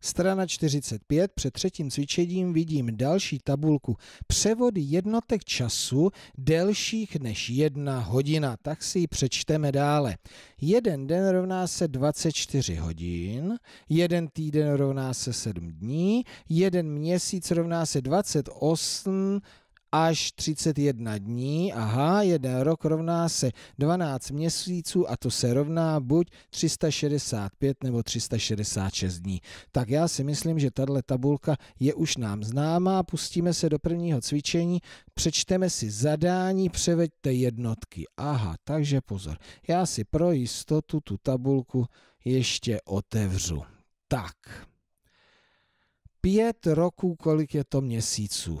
Strana 45, před třetím cvičením vidím další tabulku převody jednotek času delších než jedna hodina. Tak si ji přečteme dále. Jeden den rovná se 24 hodin, jeden týden rovná se 7 dní, jeden měsíc rovná se 28 až 31 dní. Aha, jeden rok rovná se 12 měsíců a to se rovná buď 365 nebo 366 dní. Tak já si myslím, že tahle tabulka je už nám známá. Pustíme se do prvního cvičení, přečteme si zadání, převeďte jednotky. Aha, takže pozor. Já si pro jistotu tu tabulku ještě otevřu. Tak. Pět roků, kolik je to měsíců?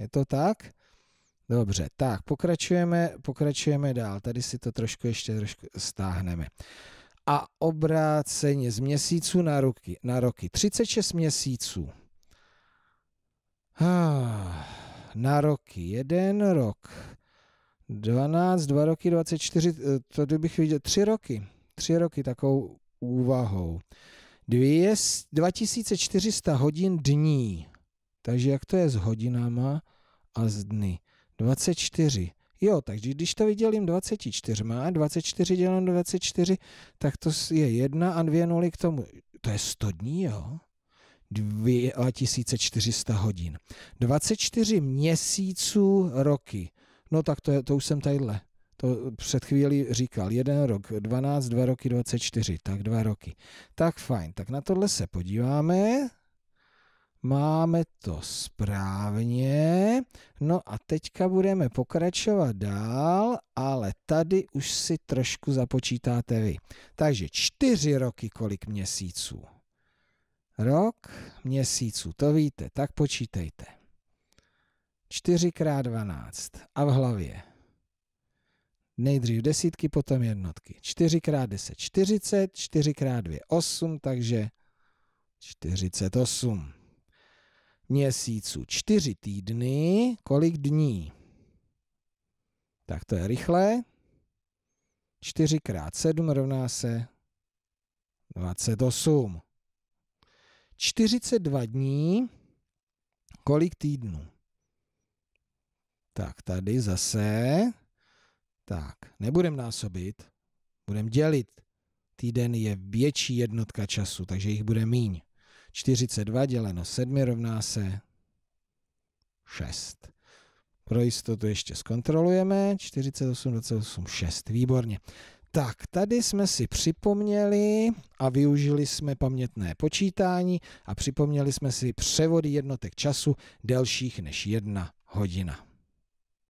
Je to tak? Dobře, tak pokračujeme, pokračujeme dál. Tady si to trošku ještě trošku stáhneme. A obráceně z měsíců na ruky, Na roky. 36 měsíců. Ah, na roky. Jeden rok. 12, 2 roky, 24, eh, to bych viděl, 3 roky. 3 roky takovou úvahou. 2400 hodin dní. Takže jak to je s hodinama a s dny? 24. Jo, takže když to vydělím 24, má 24 dělám 24, tak to je 1 a 2 nuly k tomu. To je 100 dní, jo? 2400 hodin. 24 měsíců roky. No tak to, je, to už jsem tadyhle. To před chvílí říkal. Jeden rok, 12, dva roky, 24. Tak dva roky. Tak fajn. Tak na tohle se podíváme. Máme to správně. No a teďka budeme pokračovat dál, ale tady už si trošku započítáte vy. Takže čtyři roky kolik měsíců? Rok, měsíců, to víte, tak počítejte. 4 krát 12 a v hlavě. Nejdřív desítky, potom jednotky. 4 krát 10, 40, 4 krát 2, 8, takže 48 měsíců. Čtyři týdny, kolik dní? Tak to je rychlé. 4 krát 7 rovná se 28. 42 dní, kolik týdnů? Tak tady zase, tak, nebudem násobit, budem dělit. Týden je větší jednotka času, takže jich bude míň. 42 děleno 7 rovná se 6. Pro jistotu ještě zkontrolujeme. 48, 28, 6. Výborně. Tak, tady jsme si připomněli a využili jsme pamětné počítání a připomněli jsme si převody jednotek času delších než jedna hodina.